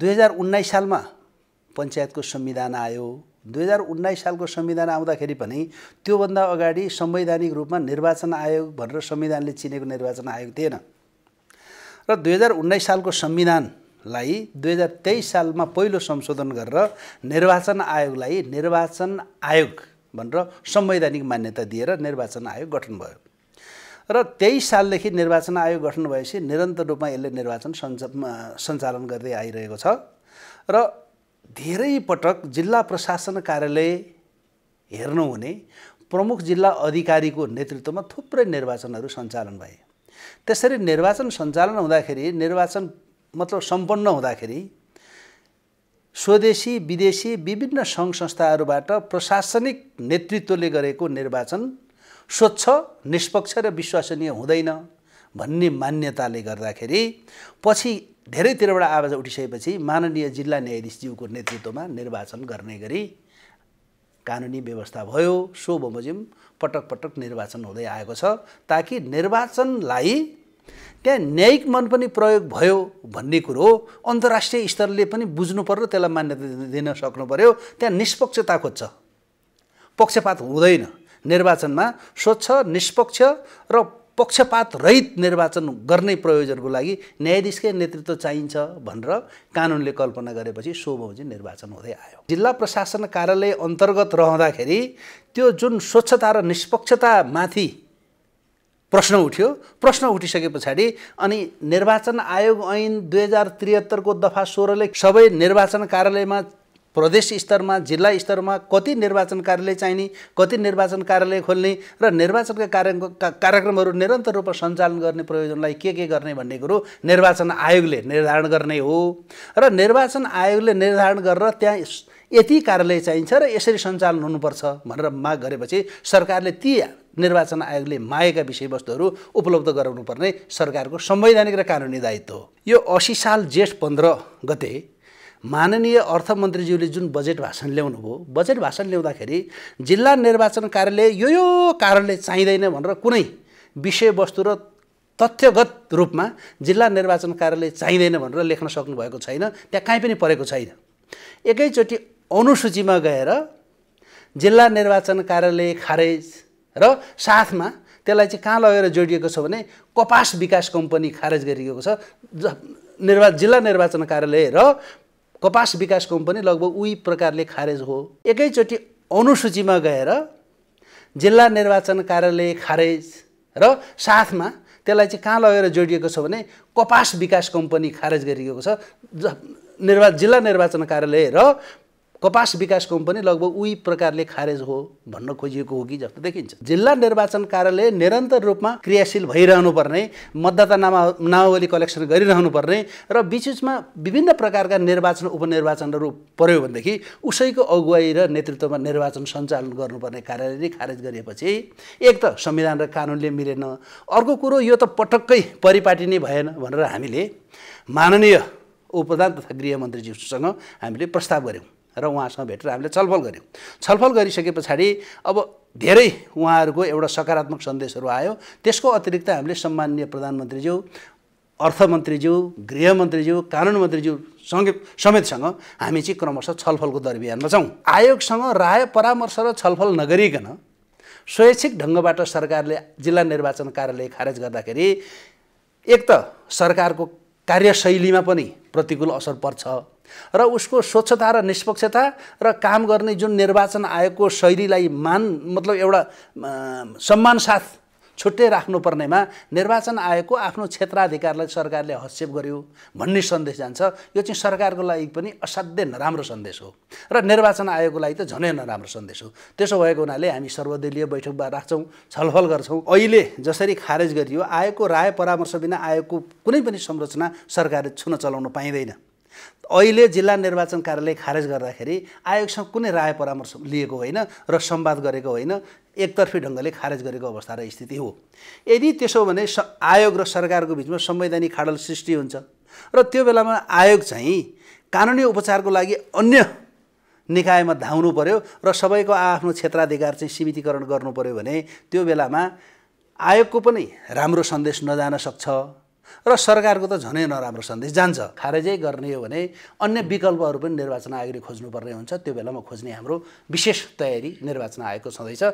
दुई हजार उन्नाइस सालमा पञ्चायतको संविधान आयो दुई हजार उन्नाइस सालको संविधान आउँदाखेरि पनि त्योभन्दा अगाडि संवैधानिक रूपमा निर्वाचन आयोग भनेर संविधानले चिनेको निर्वाचन आयोग थिएन र दुई हजार उन्नाइस सालको संविधानलाई दुई हजार तेइस सालमा पहिलो संशोधन गरेर निर्वाचन आयोगलाई निर्वाचन आयोग भनेर संवैधानिक मान्यता दिएर निर्वाचन आयोग गठन भयो र तेइस सालदेखि निर्वाचन आयोग गठन भएपछि निरन्तर रूपमा यसले निर्वाचन सञ्च सञ्चालन गर्दै आइरहेको छ र धेरै पटक जिल्ला प्रशासन कार्यालय हेर्नु हुने प्रमुख जिल्ला अधिकारीको नेतृत्वमा थुप्रै निर्वाचनहरू सञ्चालन भए त्यसरी निर्वाचन सञ्चालन हुँदाखेरि निर्वाचन मतलब सम्पन्न हुँदाखेरि स्वदेशी विदेशी विभिन्न सङ्घ संस्थाहरूबाट प्रशासनिक नेतृत्वले गरेको निर्वाचन स्वच्छ निष्पक्ष र विश्वसनीय हुँदैन भन्ने मान्यताले गर्दाखेरि पछि धेरैतिरबाट आवाज उठिसकेपछि माननीय जिल्ला न्यायाधीशज्यूको नेतृत्वमा निर्वाचन गर्ने गरी कानुनी व्यवस्था भयो सो बमोजिम पटक पटक निर्वाचन हुँदै आएको छ ताकि निर्वाचनलाई त्यहाँ न्यायिक मन पनि प्रयोग भयो भन्ने कुरो अन्तर्राष्ट्रिय स्तरले पनि बुझ्नु पर्यो त्यसलाई मान्यता दिन सक्नु पर्यो त्यहाँ निष्पक्षता खोज्छ पक्षपात हुँदैन निर्वाचनमा स्वच्छ निष्पक्ष र पक्षपात रहित निर्वाचन गर्ने प्रयोजनको लागि न्यायाधीशकै नेतृत्व चाहिन्छ भनेर कानुनले कल्पना गरेपछि सोभौजी निर्वाचन हुँदै आयो जिल्ला प्रशासन कार्यालय अन्तर्गत रहँदाखेरि त्यो जुन स्वच्छता र निष्पक्षतामाथि प्रश्न उठ्यो प्रश्न उठिसके पछाडि अनि निर्वाचन आयोग ऐन दुई हजार त्रिहत्तरको दफा सोह्रले सबै निर्वाचन कार्यालयमा प्रदेश स्तरमा जिल्ला स्तरमा कति निर्वाचन कार्यालय चाहिने कति निर्वाचन कार्यालय खोल्ने र निर्वाचनका कार्य कार्यक्रमहरू निरन्तर रूपमा सञ्चालन गर्ने प्रयोजनलाई के के गर्ने भन्ने कुरो निर्वाचन आयोगले निर्धारण गर्ने हो र निर्वाचन आयोगले निर्धारण गरेर त्यहाँ यति कार्यालय चाहिन्छ र यसरी सञ्चालन हुनुपर्छ भनेर माग गरेपछि सरकारले ती निर्वाचन आयोगले मागेका विषयवस्तुहरू उपलब्ध गराउनुपर्ने सरकारको संवैधानिक र कानुनी दायित्व हो यो असी साल जेठ पन्ध्र गते माननीय अर्थमन्त्रीज्यूले जुन बजेट भाषण ल्याउनुभयो बजेट भाषण ल्याउँदाखेरि जिल्ला निर्वाचन कार्यालय यो यो कारणले चाहिँदैन भनेर कुनै विषयवस्तु र तथ्यगत रूपमा जिल्ला निर्वाचन कार्यालय चाहिँदैन भनेर लेख्न सक्नुभएको छैन त्यहाँ कहीँ पनि परेको छैन एकैचोटि अनुसूचीमा गएर जिल्ला निर्वाचन कार्यालय खारेज र साथमा त्यसलाई चाहिँ कहाँ लगेर जोडिएको छ भने कपास विकास कम्पनी खारेज गरिएको छ निर्वा जिल्ला निर्वाचन कार्यालय र कपास विकास कम्पनी लगभग उही प्रकारले खारेज हो एकैचोटि अनुसूचीमा गएर जिल्ला निर्वाचन कार्यालय खारेज र साथमा त्यसलाई चाहिँ कहाँ लगेर जोडिएको छ भने कपास विकास कम्पनी खारेज गरिएको छ निर्वा जिल्ला निर्वाचन कार्यालय र कपास विकास कम्पनी लगभग उही प्रकारले खारेज हो भन्न खोजिएको हो कि जस्तो देखिन्छ जिल्ला निर्वाचन कार्यालय निरन्तर रूपमा क्रियाशील भइरहनुपर्ने मतदाता नामा नामावली कलेक्सन गरिरहनुपर्ने र बिच बिचमा विभिन्न प्रकारका निर्वाचन उपनिर्वाचनहरू पर्यो भनेदेखि उसैको अगुवाई र नेतृत्वमा निर्वाचन सञ्चालन गर्नुपर्ने कार्यालय नै खारेज गरिएपछि एक त संविधान र कानुनले मिलेन अर्को कुरो यो त पटक्कै परिपाटी नै भएन भनेर हामीले माननीय उपप्रधान तथा गृहमन्त्रीज्यूसँग हामीले प्रस्ताव गऱ्यौँ र उहाँसँग भेटेर हामीले छलफल गऱ्यौँ छलफल गरिसके पछाडि अब धेरै उहाँहरूको एउटा सकारात्मक सन्देशहरू आयो त्यसको अतिरिक्त हामीले सम्मान्य प्रधानमन्त्रीज्यू अर्थमन्त्रीज्यू गृहमन्त्रीज्यू कानुन मन्त्रीज्यू सँगै समेतसँग हामी चाहिँ क्रमशः छलफलको दरबियानमा छौँ आयोगसँग राय परामर्श र छलफल नगरिकन स्वैच्छिक ढङ्गबाट सरकारले जिल्ला निर्वाचन कार्यालय खारेज गर्दाखेरि एक त सरकारको कार्यशैलीमा पनि प्रतिकूल असर पर्छ र उसको स्वच्छता र निष्पक्षता र काम गर्ने जुन निर्वाचन आयोगको शैलीलाई मान मतलब एउटा सम्मान साथ छुट्टै राख्नुपर्नेमा निर्वाचन आयोगको आफ्नो क्षेत्राधिकारलाई सरकारले हस्तक्षेप गर्यो भन्ने सन्देश जान्छ यो चाहिँ सरकारको लागि पनि असाध्यै नराम्रो सन्देश हो र निर्वाचन आयोगको लागि त झनै नराम्रो सन्देश हो त्यसो भएको हुनाले हामी सर्वदलीय बैठक राख्छौँ छलफल गर्छौँ अहिले जसरी खारेज गरियो आयोगको राय परामर्श बिना आयोगको कुनै पनि संरचना सरकारले छुन चलाउन पाइँदैन अहिले जिल्ला निर्वाचन कार्यालय खारेज गर्दाखेरि आयोगसँग कुनै राय परामर्श लिएको होइन र सम्वाद गरेको होइन एकतर्फी ढङ्गले खारेज गरेको अवस्था र स्थिति हो यदि त्यसो भने स आयोग र सरकारको बिचमा संवैधानिक खाडल सृष्टि हुन्छ र त्यो बेलामा आयोग चाहिँ कानुनी उपचारको लागि अन्य निकायमा धाउनु पर्यो र सबैको आआफ्नो क्षेत्राधिकार चाहिँ सीमितीकरण गर्नु पऱ्यो भने त्यो बेलामा आयोगको पनि राम्रो सन्देश नजान सक्छ र सरकारको त झनै नराम्रो सन्देश जान्छ खारेजै गर्ने हो भने अन्य विकल्पहरू पनि निर्वाचन आयोगले खोज्नुपर्ने हुन्छ त्यो बेलामा खोज्ने हाम्रो विशेष तयारी निर्वाचन आयोगको छँदैछ